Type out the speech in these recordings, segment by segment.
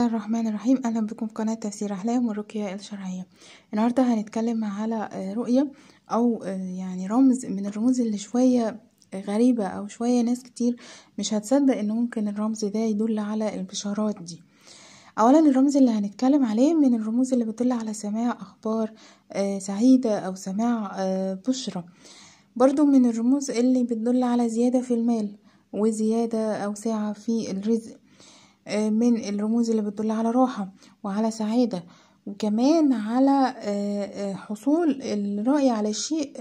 الله الرحمن الرحيم اهلا بكم في قناه تفسير احلام والرقيه الشرعيه النهارده هنتكلم على آه، رؤيه او آه، يعني رمز من الرموز اللي شويه آه، غريبه او شويه ناس كتير مش هتصدق ان ممكن الرمز ده يدل على البشارات دي اولا الرمز اللي هنتكلم عليه من الرموز اللي بتدل على سماع اخبار سعيده او سماع بشرى برضو من الرموز اللي بتدل على زياده في المال وزياده او سعه في الرزق آه، من الرموز اللي بتدل على راحة وعلى سعادة وكمان على آه، آه، حصول الرأي على شيء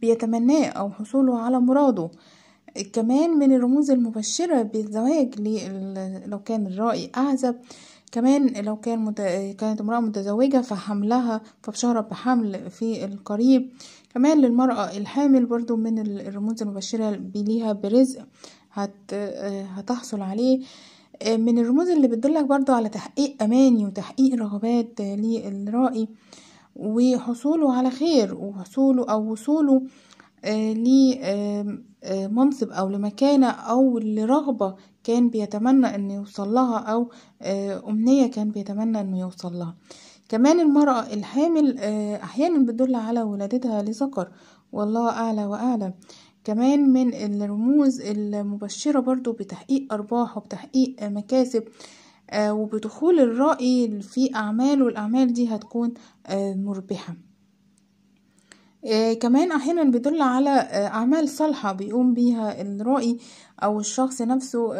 بيتمناه أو حصوله على مراده كمان من الرموز المبشرة بالزواج لو كان الرأي أعزب كمان لو كان مت... كانت امرأة متزوجة فحملها فبشهرة بحمل في القريب كمان للمرأة الحامل برضو من الرموز المبشرة ليها برزق هت... هتحصل عليه آه، من الرموز اللي بتدلك برضو على تحقيق أماني وتحقيق رغبات آه، للرائي وحصوله على خير وحصوله أو وصوله آه، لمنصب أو لمكانة أو لرغبة كان بيتمنى أن يوصلها أو أمنية كان بيتمنى أنه يوصلها كمان المرأة الحامل أحيانا بتدل على ولادتها لذكر والله أعلى وأعلم كمان من الرموز المبشرة برضو بتحقيق أرباح وبتحقيق مكاسب آه، وبدخول الرأي في أعمال والأعمال دي هتكون آه، مربحة آه، كمان أحيانا بيدل على أعمال صالحة بيقوم بيها الرأي أو الشخص نفسه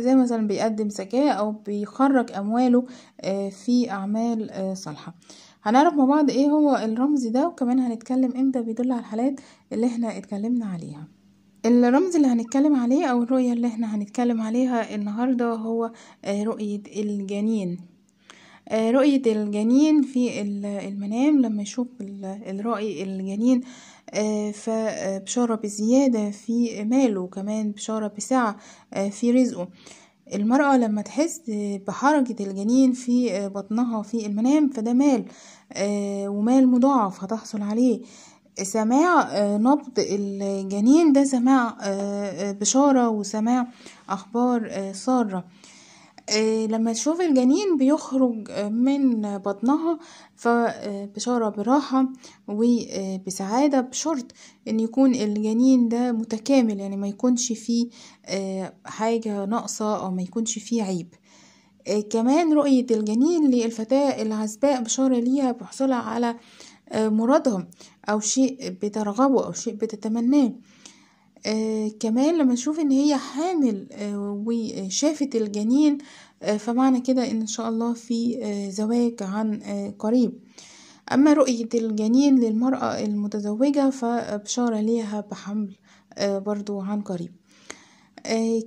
زي مثلا بيقدم زكاة أو بيخرج أمواله في أعمال صالحة هنعرف مع بعض ايه هو الرمز ده وكمان هنتكلم امتى بيدل على الحالات اللي احنا اتكلمنا عليها الرمز اللي هنتكلم عليه او الرؤية اللي احنا هنتكلم عليها النهاردة هو آه، رؤية الجنين آه، رؤية الجنين في المنام لما يشوف الرأي الجنين آه، فبشارة بزيادة في ماله كمان بشارة بسعة في رزقه المرأة لما تحس بحركة الجنين في آه، بطنها في المنام فده مال آه، ومال مضاعف هتحصل عليه سماع آه، نبض الجنين ده سماع بشارة وسماع أخبار سارة آه، لمّا تشوف الجنين بيخرج آه، من بطنها فبشارة براحة وبسعادة آه، بشرط إن يكون الجنين ده متكامل يعني ميكونش فيه حاجة ناقصة أو ميكونش فيه عيب، كمان رؤية الجنين للفتاة العزباء بشارة ليها بحصولها على مرادها أو شيء بترغبه أو شيء بتتمناه. آه، كمان لما نشوف ان هي حامل آه، وشافت الجنين آه، فمعنى كده ان ان شاء الله في زواج عن قريب اما رؤية الجنين للمرأة المتزوجة فبشارة ليها بحمل برضو عن قريب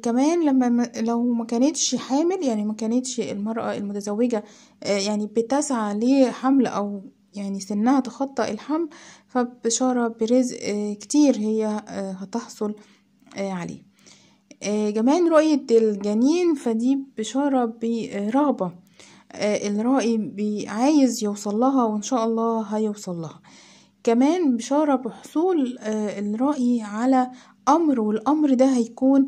كمان لما لو ما كانتش حامل يعني ما كانتش المرأة المتزوجة يعني بتسعى لحمل او يعني سنها تخطى الحمل فبشارة برزق آه، كتير هي آه، هتحصل آه، عليه كمان رؤية الجنين فدي بشارة برغبة الرائي عايز يوصل لها وان شاء الله هيوصل لها كمان بشارة بحصول الرائي على أمر والأمر ده هيكون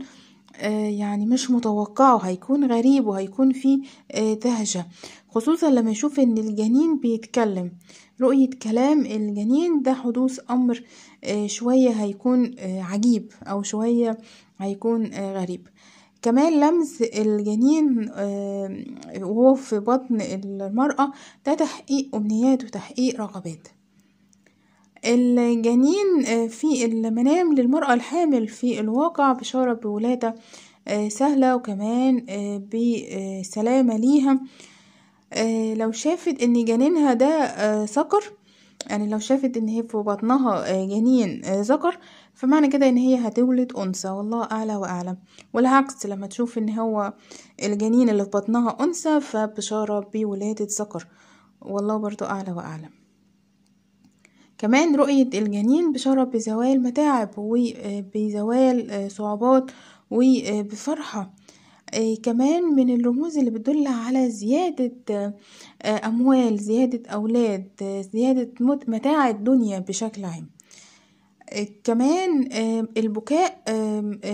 آه، يعني مش متوقعه هيكون غريب وهيكون فيه آه، دهشة خصوصا لما يشوف ان الجنين بيتكلم رؤية كلام الجنين ده حدوث امر آه، شوية هيكون عجيب او شوية هيكون غريب كمان لمس الجنين وهو في بطن المرأة ده تحقيق أمنيات وتحقيق رغبات الجنين آه، في المنام للمرأة الحامل في الواقع بشارة بولادة آه، سهلة وكمان آه، بسلامة ليها لو شافت ان جنينها ده ذكر يعني لو شافت ان هي في بطنها جنين ذكر فمعنى كده ان هي هتولد انثى والله اعلى واعلم والعكس لما تشوف ان هو الجنين اللي في بطنها انثى فبشاره بولاده ذكر والله برضو اعلى واعلم كمان رؤية الجنين بشارة بزوال متاعب وبزوال آه، آه، صعوبات وبفرحة آه، كمان من الرموز اللي بتدل على زيادة أموال زيادة أولاد زيادة متاع الدنيا بشكل عام كمان البكاء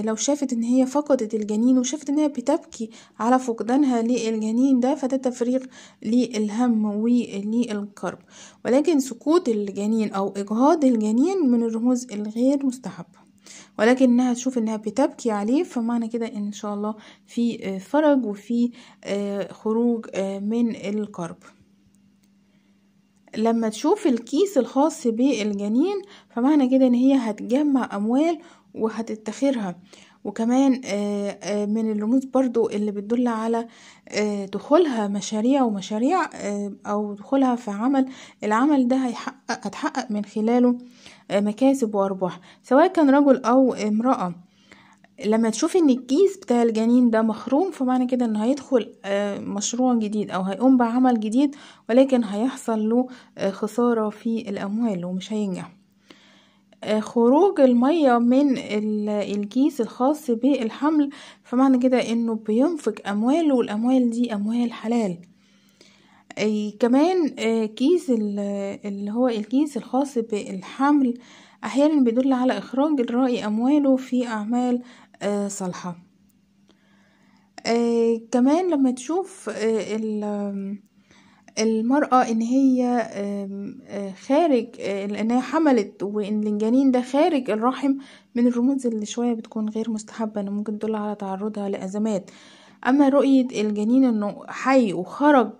لو شافت ان هي فقدت الجنين وشافت ان هي بتبكي على فقدانها للجنين ده فده تفريغ للهم وللكرب ولكن سكوت الجنين او اجهاض الجنين من الرموز الغير مستحبه ولكنها تشوف انها بتبكي عليه فمعنى كده ان شاء الله في آه، فرج وفي آه، خروج آه، من الكرب لما تشوف الكيس الخاص بالجنين فمعنى كده ان هي هتجمع اموال وهتتخرها وكمان آه، آه، من الرموز برضو اللي بتدل على آه، دخولها مشاريع ومشاريع او دخولها في عمل العمل ده هتحقق من خلاله مكاسب وارباح سواء كان رجل او امرأة لما تشوف ان الكيس بتاع الجنين ده مخروم فمعنى كده انه هيدخل آه، مشروع جديد او هيقوم بعمل جديد ولكن هيحصل له آه، خسارة في الاموال ومش هينجح آه، خروج المية من الكيس الخاص بالحمل فمعنى كده انه بينفق امواله والاموال دي اموال حلال كمان كيس اللي هو الكيس الخاص بالحمل احيانا بيدل على اخراج الرأي امواله في اعمال آه، صالحة آه، كمان لما تشوف آه، المرأة إن هي خارج إن هي حملت وإن الجنين ده خارج الرحم من الرموز اللي شوية بتكون غير مستحبة انه ممكن تدل على تعرضها لأزمات أما رؤية الجنين إنه حي وخرج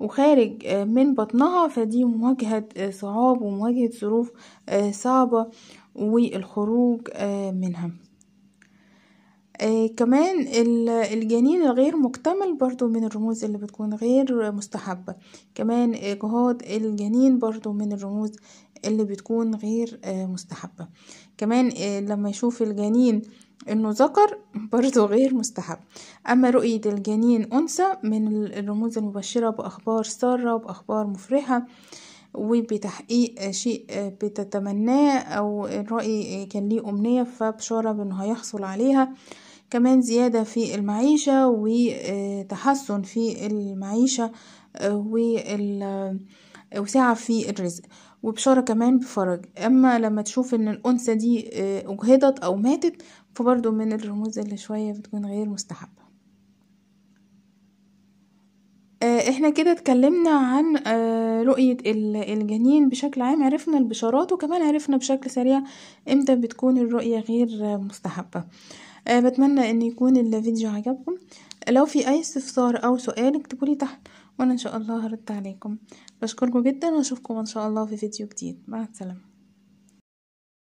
وخارج من بطنها فدي مواجهة صعاب ومواجهة ظروف صعبة والخروج منها آه، كمان الجنين الغير مكتمل برضو من الرموز اللي بتكون غير مستحبّة، كمان إجهاض الجنين برضو من الرموز اللي بتكون غير آه، مستحبّة، كمان آه، لمّا يشوف الجنين إنه ذكر برضو غير مستحب، أما رؤية الجنين أنثى من الرموز المبشرة بأخبار سارة وبأخبار مفرحة. وبتحقيق شيء بتتمناه أو الرأي كان ليه أمنية فبشارة بأنه هيحصل عليها كمان زيادة في المعيشة وتحسن في المعيشة وسعة في الرزق وبشارة كمان بفرج أما لما تشوف إن الأنثى دي أجهضت أو ماتت فبرضه من الرموز اللي شوية بتكون غير مستحبة آه، إحنا كده اتكلمنا عن آه، رؤية الجنين بشكل عام عرفنا البشارات وكمان عرفنا بشكل سريع امتى بتكون الرؤية غير مستحبة آه، بتمنى ان يكون الفيديو عجبكم لو في اي استفسار او سؤال اكتبولي تحت وانا ان شاء الله هرد عليكم بشكركم جدا واشوفكم ان شاء الله في فيديو جديد مع السلامه